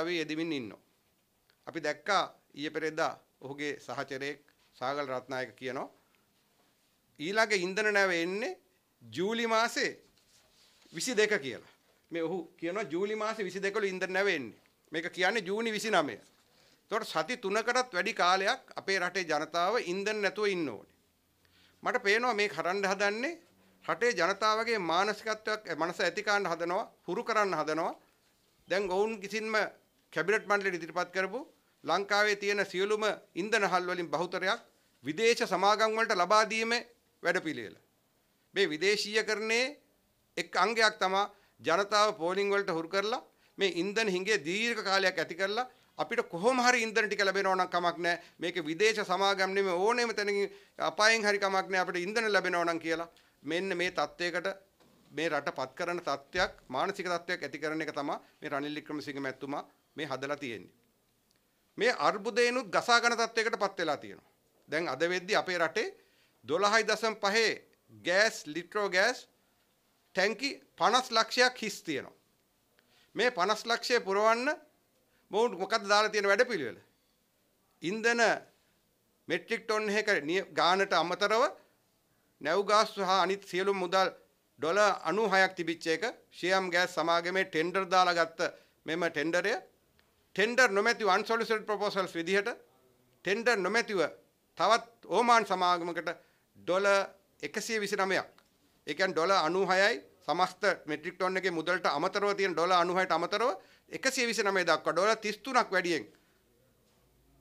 අපි යෙදමින් ඉන්නවා. අපි දැක්කා ඊයේ පෙරේදා ඔහුගේ සහචරයෙක් සාගල් රත්නායක කියනවා ඊළඟ ඉන්ධන නැව එන්නේ ජූලි මාසේ 22 කියලා. මේ ඔහු කියනවා ජූලි මාසේ 22 වල ඉන්ධන නැව එන්නේ. මේක කියන්නේ ජූනි 29. එතකොට සති 3කටත් වැඩි කාලයක් අපේ රටේ ජනතාව ඉන්ධන නැතුව ඉන්න ඕනේ. මට පේනවා මේ කරන්න හදන්නේ රටේ ජනතාවගේ මානසිකත්වයක් මනස ඇති හදනවා, හුරු කරන්න හදනවා. දැන් ඔවුන් කිසිම කැබිනට් මණ්ඩලයට ඉදිරිපත් කරපු ලංකාවේ තියෙන සියලුම ඉන්ධන හල් වලින් බහුතරයක් විදේශ සමාගම් වලට ලබා දීමේ වැඩපිළිවෙල. මේ විදේශීයකරණයේ එක් අංගයක් තමයි ජනතාව පෝලිං වලට හුරු කරලා මේ ඉන්ධන හිඟේ දීර්ඝ කාලයක් ඇති කරලා අපිට කොහොම හරි ඉන්ධන ටික ලැබෙනවා නම් කමක් නැහැ. මේක විදේශ සමාගම් නෙමෙයි ඕනෙම තැනකින් අපායෙන් හරි කමක් නැහැ අපිට ඉන්ධන ලැබෙනවා නම් කියලා. මෙන්න මේ தත්වයකට මේ රට පත් කරන තත්ත්වයක් මානසික තත්ත්වයක් ඇති කරන එක තමයි මේ රනිල් වික්‍රමසිංහ මැතිතුමා මේ හදලා තියෙන්නේ. මේ අර්බුදේනුත් ගසා ගන්න තත්ත්වයකට පත් වෙලා තියෙනවා. දැන් අද වෙද්දි අපේ රටේ 12.5 ගෑස් ලිට්‍රෝ ගෑස් ටැංකි 50 ලක්ෂයක් හිස් තියෙනවා. මේ 50 ලක්ෂය පුරවන්න මොවුන් මොකද්ද දාලා තියෙන වැඩපිළිවෙල? ඉන්ධන මෙට්‍රික් ටොන් එක ගානට අමතරව නැව් ගාස් සහ අනිත් සියලු මුදල් ඩොල අනු හයක් තිබිච්ච එක ශියම් ගෑස් සමාගමේ ටෙන්ඩර් දාලා ගත්ත මෙම ටෙන්ඩරය ටෙන්ඩර් නොමැතිව අන්සොලිසිට් ප්‍රොපෝසල්ස් විදිහට ටෙන්ඩර් නොමැතිව තවත් ඕමාන් සමාගමකට ඩොල එකසිය විසි නමයක් එකන් ඩොල අනු හයයි සමස්ත මෙට්‍රික් ටොන් එක මුදලට අමතරව තියෙන ඩොල අනුහයට අමතරව එකසිය විසි නමේ දක්වා ඩොල තිස්තුනක් වැඩියෙන්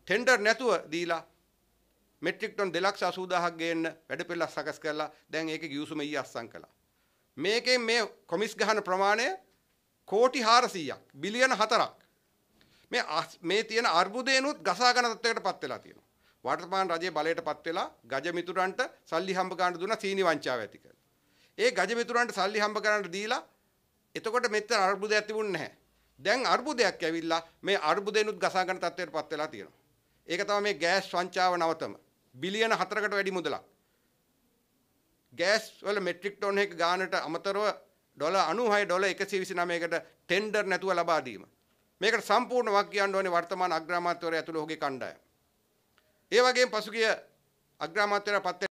ටෙන්ඩර් නැතුව දීලා මෙට්‍රික් ටොන් දෙලක්ෂ අසූදාහක් ගේන්න වැඩ පෙළක් සකස් කරලා දැන් ඒක ගිවිසුම ඊයේ අස්සම් කළා මේකෙන් මේ කොමිස් ගහන ප්‍රමාණය කෝටි 400ක් බිලියන 4ක් මේ මේ තියෙන අර්බුදේනුත් ගසා ගන්න තත්ත්වයකටපත් වෙලා තියෙනවා. වර්තමාන රජයේ බලයටපත් වෙලා ගජ මිතුරන්ට සල්ලි හම්බ ගන්න දුන සීනි වංචාව ඇති කරලා. ඒ ගජ මිතුරන්ට සල්ලි හම්බ කරන්න දීලා එතකොට මෙතන අර්බුදයක් තිබුණ නැහැ. දැන් අර්බුදයක් ඇවිල්ලා මේ අර්බුදේනුත් ගසා ගන්න තත්ත්වයටපත් වෙලා තියෙනවා. ඒක තමයි මේ ගෑස් වංචාව නවතම. බිලියන 4කට වැඩි මුදලක්. ගෑස් වල මෙට්‍රික් ටොන් එක ගානට අමතරව ඩොල 96 ඩොල 129කට ටෙන්ඩර් නැතුව ලබා දීම. මේකට සම්පූර්ණ වක් කියන්න ඕනේ වර්තමාන අග්‍රාමාත්‍යවරයා ඇතුළු ඔහුගේ කණ්ඩායම. ඒ වගේම පසුගිය අග්‍රාමාත්‍යවරයා පත්